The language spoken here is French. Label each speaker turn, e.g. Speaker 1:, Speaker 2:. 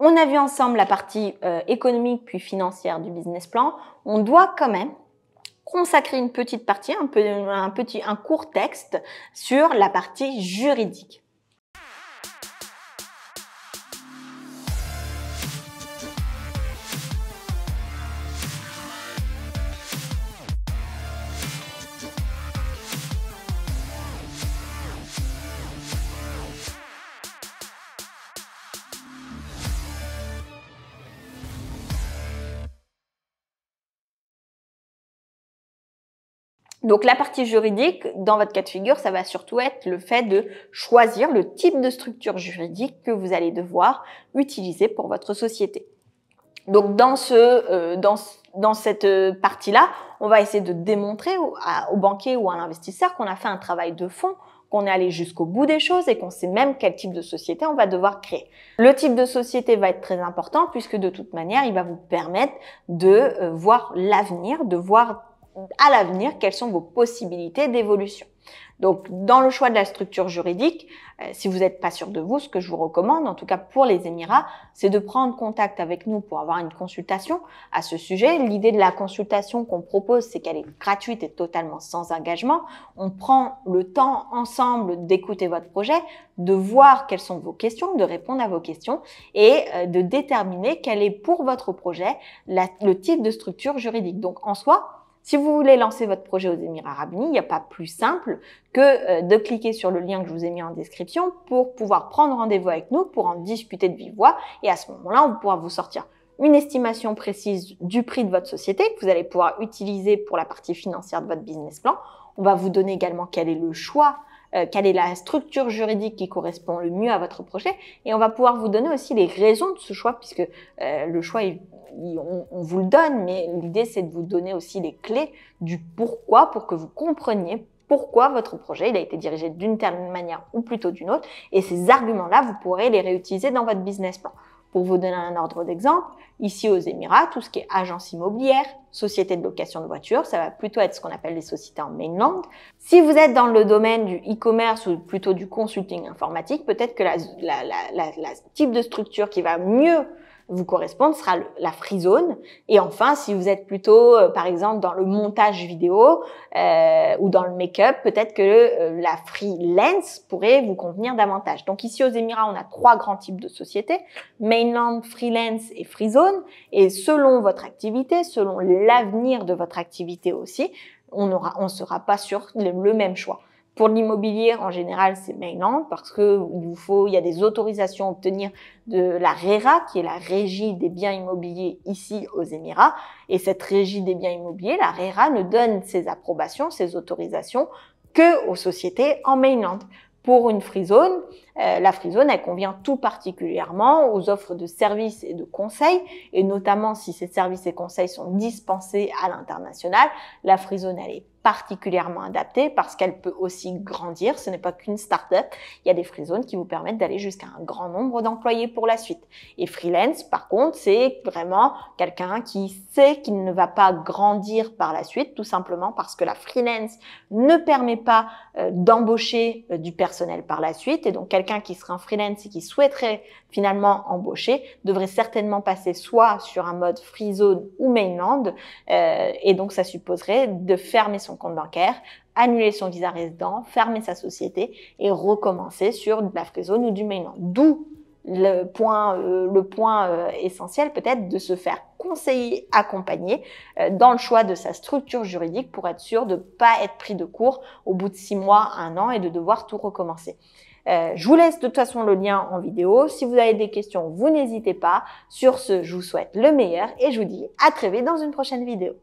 Speaker 1: On a vu ensemble la partie euh, économique puis financière du business plan. On doit quand même consacrer une petite partie, un, petit, un court texte sur la partie juridique. Donc la partie juridique, dans votre cas de figure, ça va surtout être le fait de choisir le type de structure juridique que vous allez devoir utiliser pour votre société. Donc dans, ce, euh, dans, dans cette euh, partie-là, on va essayer de démontrer au, banquier ou à l'investisseur qu'on a fait un travail de fond, qu'on est allé jusqu'au bout des choses et qu'on sait même quel type de société on va devoir créer. Le type de société va être très important puisque de toute manière, il va vous permettre de euh, voir l'avenir, de voir à l'avenir, quelles sont vos possibilités d'évolution. Donc, dans le choix de la structure juridique, euh, si vous n'êtes pas sûr de vous, ce que je vous recommande, en tout cas pour les Émirats, c'est de prendre contact avec nous pour avoir une consultation à ce sujet. L'idée de la consultation qu'on propose, c'est qu'elle est gratuite et totalement sans engagement. On prend le temps ensemble d'écouter votre projet, de voir quelles sont vos questions, de répondre à vos questions et euh, de déterminer quel est pour votre projet le type de structure juridique. Donc, en soi, si vous voulez lancer votre projet aux Émirats arabes unis, il n'y a pas plus simple que euh, de cliquer sur le lien que je vous ai mis en description pour pouvoir prendre rendez-vous avec nous, pour en discuter de vive voix. Et à ce moment-là, on pourra vous sortir une estimation précise du prix de votre société que vous allez pouvoir utiliser pour la partie financière de votre business plan. On va vous donner également quel est le choix euh, quelle est la structure juridique qui correspond le mieux à votre projet. Et on va pouvoir vous donner aussi les raisons de ce choix, puisque euh, le choix, on, vous le donne, mais l'idée, c'est de vous donner aussi les clés du pourquoi, pour que vous compreniez pourquoi votre projet il a été dirigé d'une telle manière ou plutôt d'une autre. Et ces arguments-là, vous pourrez les réutiliser dans votre business plan. Pour vous donner un ordre d'exemple, ici aux Émirats, tout ce qui est agence immobilière, société de location de voitures, ça va plutôt être ce qu'on appelle les sociétés en mainland. Si vous êtes dans le domaine du e-commerce ou plutôt du consulting informatique, peut-être que la, la, type de structure qui va mieux vous correspondre sera la free zone. Et enfin, si vous êtes plutôt, euh, par exemple, dans le montage vidéo euh, ou dans le make-up, peut-être que euh, la free pourrait vous convenir davantage. Donc ici aux Émirats, on a trois grands types de sociétés mainland, freelance et free zone. Et selon votre activité, selon l'avenir de votre activité aussi, on ne on sera pas sur le même choix. Pour l'immobilier, en général, c'est mainland parce que il faut, il y a des autorisations à obtenir de la RERA, qui est la régie des biens immobiliers ici aux Émirats. Et cette régie des biens immobiliers, la RERA, ne donne ses approbations, ses autorisations que aux sociétés en mainland. Pour une free zone, euh, la free zone, elle convient tout particulièrement aux offres de services et de conseils, et notamment si ces services et conseils sont dispensés à l'international. La free zone, elle est particulièrement adaptée parce qu'elle peut aussi grandir. Ce n'est pas qu'une start-up. Il y a des free zones qui vous permettent d'aller jusqu'à un grand nombre d'employés pour la suite. Et freelance, par contre, c'est vraiment quelqu'un qui sait qu'il ne va pas grandir par la suite, tout simplement parce que la freelance ne permet pas euh, d'embaucher euh, du personnel par la suite. Et donc, quelqu'un qui serait en freelance et qui souhaiterait finalement embaucher devrait certainement passer soit sur un mode free zone ou mainland, euh, et donc ça supposerait de fermer son compte bancaire, annuler son visa résident, fermer sa société et recommencer sur de la free zone ou du mainland. D'où le point, euh, le point euh, essentiel peut-être de se faire conseiller, accompagner dans le choix de sa structure juridique pour être sûr de ne pas être pris de court au bout de six mois, un an et de devoir tout recommencer. Euh, je vous laisse de toute façon le lien en vidéo. Si vous avez des questions, vous n'hésitez pas. Sur ce, je vous souhaite le meilleur et je vous dis à très vite dans une prochaine vidéo.